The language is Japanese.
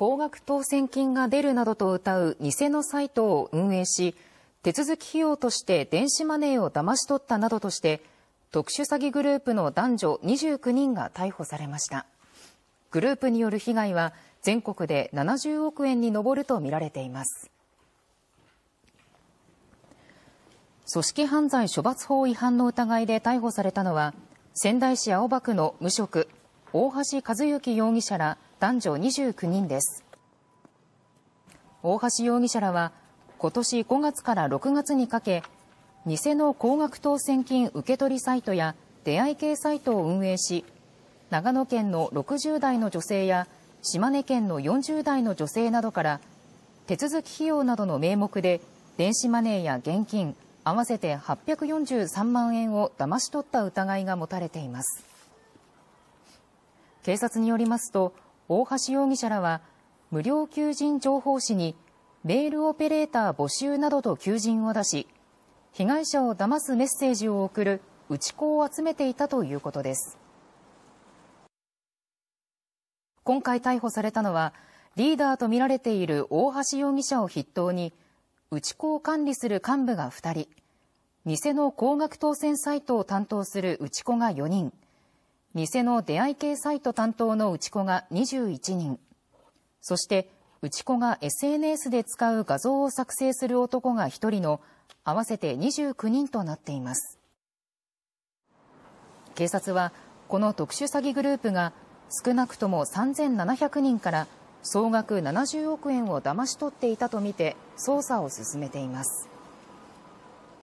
高額当選金が出るなどとうたう偽のサイトを運営し手続き費用として電子マネーをだまし取ったなどとして特殊詐欺グループの男女29人が逮捕されましたグループによる被害は全国で70億円に上るとみられています組織犯罪処罰法違反の疑いで逮捕されたのは仙台市青葉区の無職大橋和幸容疑者ら男女29人です。大橋容疑者らは今年5月から6月にかけ偽の高額当選金受取サイトや出会い系サイトを運営し長野県の60代の女性や島根県の40代の女性などから手続き費用などの名目で電子マネーや現金合わせて843万円を騙し取った疑いが持たれています警察によりますと大橋容疑者らは無料求人情報誌にメールオペレーター募集などと求人を出し被害者を騙すメッセージを送る打ち子を集めていたということです今回逮捕されたのはリーダーとみられている大橋容疑者を筆頭に打ち子を管理する幹部が2人偽の高額当選サイトを担当する打ち子が4人偽の出会い系サイト担当の内子が21人、そして内子が SNS で使う画像を作成する男が1人の合わせて29人となっています。警察はこの特殊詐欺グループが少なくとも3700人から総額70億円を騙し取っていたとみて捜査を進めています。